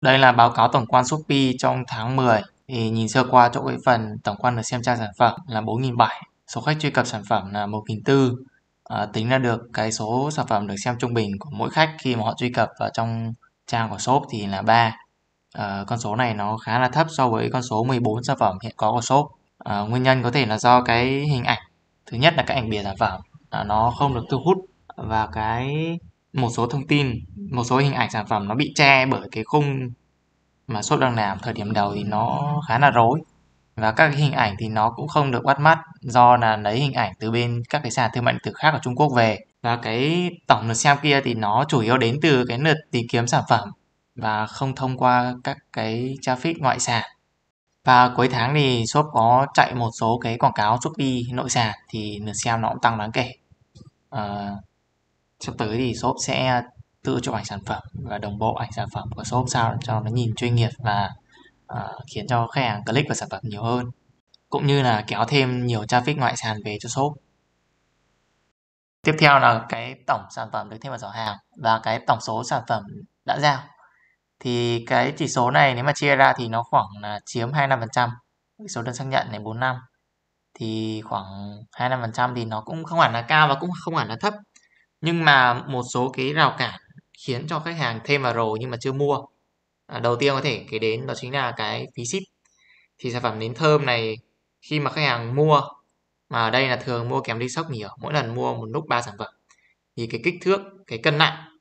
Đây là báo cáo tổng quan Shopee trong tháng 10. Thì nhìn sơ qua chỗ cái phần tổng quan được xem tra sản phẩm là 4.700, số khách truy cập sản phẩm là 1.400. À, tính ra được cái số sản phẩm được xem trung bình của mỗi khách khi mà họ truy cập vào trong trang của shop thì là 3. À, con số này nó khá là thấp so với con số 14 sản phẩm hiện có của shop. À, nguyên nhân có thể là do cái hình ảnh. Thứ nhất là cái ảnh bìa sản phẩm à, nó không được thu hút và cái một số thông tin một số hình ảnh sản phẩm nó bị che bởi cái khung mà sốt đang làm thời điểm đầu thì nó khá là rối và các cái hình ảnh thì nó cũng không được bắt mắt do là lấy hình ảnh từ bên các cái sàn thương mại điện tử khác ở Trung Quốc về và cái tổng lượt xem kia thì nó chủ yếu đến từ cái lượt tìm kiếm sản phẩm và không thông qua các cái traffic ngoại sàn và cuối tháng thì shop có chạy một số cái quảng cáo Shopee nội sàn thì lượt xem nó cũng tăng đáng kể à, sắp tới thì shop sẽ tự chụp ảnh sản phẩm và đồng bộ ảnh sản phẩm của shop sao cho nó nhìn chuyên nghiệp và uh, khiến cho khách hàng click vào sản phẩm nhiều hơn cũng như là kéo thêm nhiều traffic ngoại sàn về cho shop tiếp theo là cái tổng sản phẩm được thêm vào giỏ hàng và cái tổng số sản phẩm đã giao thì cái chỉ số này nếu mà chia ra thì nó khoảng là chiếm 25% số đơn xác nhận này năm, thì khoảng 25% thì nó cũng không hẳn là cao và cũng không hẳn là thấp nhưng mà một số cái rào cản khiến cho khách hàng thêm vào rồi nhưng mà chưa mua à, đầu tiên có thể kể đến đó chính là cái phí ship thì sản phẩm nến thơm này khi mà khách hàng mua mà ở đây là thường mua kèm đi sốc nhiều mỗi lần mua một lúc ba sản phẩm thì cái kích thước cái cân nặng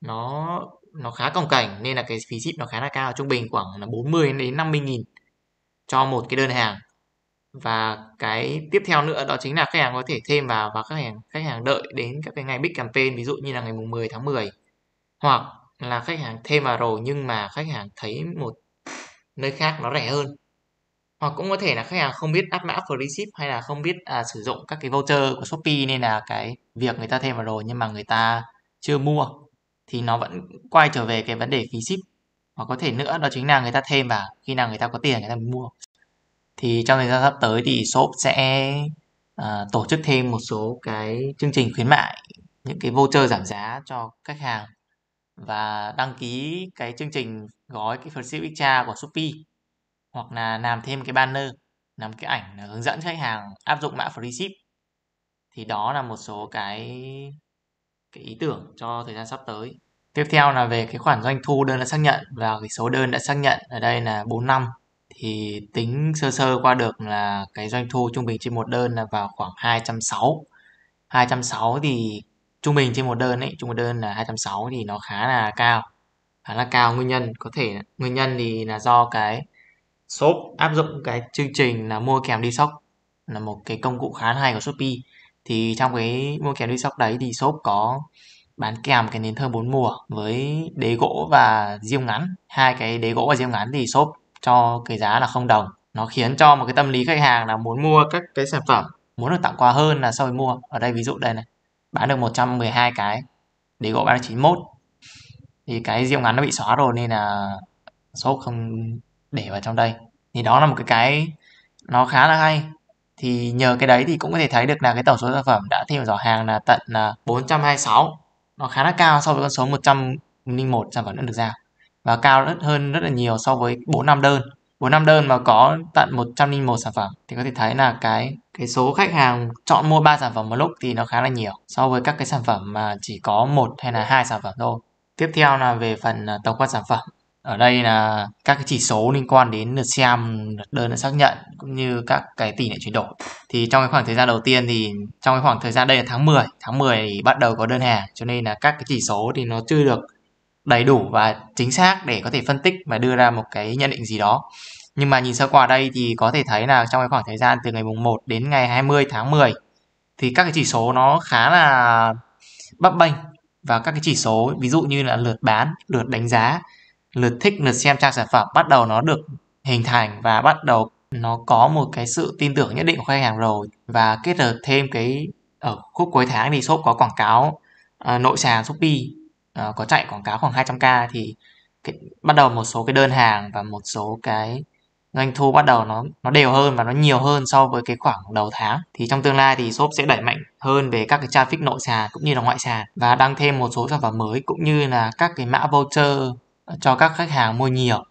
nó nó khá cồng cảnh nên là cái phí ship nó khá là cao trung bình khoảng là 40 đến 50 nghìn cho một cái đơn hàng và cái tiếp theo nữa đó chính là khách hàng có thể thêm vào và khách hàng khách hàng đợi đến các cái ngày big campaign ví dụ như là ngày mùng 10 tháng 10 hoặc là khách hàng thêm vào rồi nhưng mà khách hàng thấy một nơi khác nó rẻ hơn hoặc cũng có thể là khách hàng không biết áp mã free ship hay là không biết à, sử dụng các cái voucher của Shopee nên là cái việc người ta thêm vào rồi nhưng mà người ta chưa mua thì nó vẫn quay trở về cái vấn đề phí ship hoặc có thể nữa đó chính là người ta thêm vào khi nào người ta có tiền người ta mua thì trong thời gian sắp tới thì shop sẽ uh, tổ chức thêm một số cái chương trình khuyến mại những cái voucher giảm giá cho khách hàng và đăng ký cái chương trình gói cái phần ship extra của Shopee hoặc là làm thêm cái banner làm cái ảnh hướng dẫn khách hàng áp dụng mã free ship thì đó là một số cái cái ý tưởng cho thời gian sắp tới tiếp theo là về cái khoản doanh thu đơn đã xác nhận và cái số đơn đã xác nhận ở đây là 4 năm thì tính sơ sơ qua được là cái doanh thu trung bình trên một đơn là vào khoảng 260 260 thì trung bình trên một đơn ấy trung một đơn là 260 thì nó khá là cao khá là cao nguyên nhân có thể nguyên nhân thì là do cái shop áp dụng cái chương trình là mua kèm đi shop là một cái công cụ khá hay của Shopee thì trong cái mua kèm đi shop đấy thì shop có bán kèm cái nến thơm bốn mùa với đế gỗ và diêm ngắn hai cái đế gỗ và diêm ngắn thì shop cho cái giá là không đồng nó khiến cho một cái tâm lý khách hàng là muốn mua các cái sản phẩm muốn được tặng quà hơn là so với mua ở đây ví dụ đây này bán được 112 cái để gọi bán 91 thì cái riêng ngắn nó bị xóa rồi nên là shop không để vào trong đây thì đó là một cái cái nó khá là hay thì nhờ cái đấy thì cũng có thể thấy được là cái tổng số sản phẩm đã thêm vào giỏ hàng là tận là 426 nó khá là cao so với con số 101 sản phẩm đã được giao và cao rất hơn rất là nhiều so với 4 năm đơn 4 năm đơn mà có tận 101 sản phẩm thì có thể thấy là cái cái số khách hàng chọn mua ba sản phẩm một lúc thì nó khá là nhiều so với các cái sản phẩm mà chỉ có một hay là hai sản phẩm thôi. Tiếp theo là về phần à, tổng quan sản phẩm. Ở đây là các cái chỉ số liên quan đến lượt xem, lượt đơn được xác nhận cũng như các cái tỷ lệ chuyển đổi. Thì trong cái khoảng thời gian đầu tiên thì trong cái khoảng thời gian đây là tháng 10, tháng 10 thì bắt đầu có đơn hàng cho nên là các cái chỉ số thì nó chưa được đầy đủ và chính xác để có thể phân tích và đưa ra một cái nhận định gì đó. Nhưng mà nhìn sơ qua đây thì có thể thấy là trong cái khoảng thời gian từ ngày mùng 1 đến ngày 20 tháng 10 thì các cái chỉ số nó khá là bấp bênh và các cái chỉ số ví dụ như là lượt bán, lượt đánh giá, lượt thích, lượt xem trang sản phẩm bắt đầu nó được hình thành và bắt đầu nó có một cái sự tin tưởng nhất định của khách hàng rồi và kết hợp thêm cái ở khúc cuối tháng thì shop có quảng cáo uh, nội sàn Shopee Ờ, có chạy quảng cáo khoảng 200k thì cái, bắt đầu một số cái đơn hàng và một số cái doanh thu bắt đầu nó nó đều hơn và nó nhiều hơn so với cái khoảng đầu tháng thì trong tương lai thì shop sẽ đẩy mạnh hơn về các cái traffic nội sàn cũng như là ngoại sàn và đăng thêm một số sản phẩm mới cũng như là các cái mã voucher cho các khách hàng mua nhiều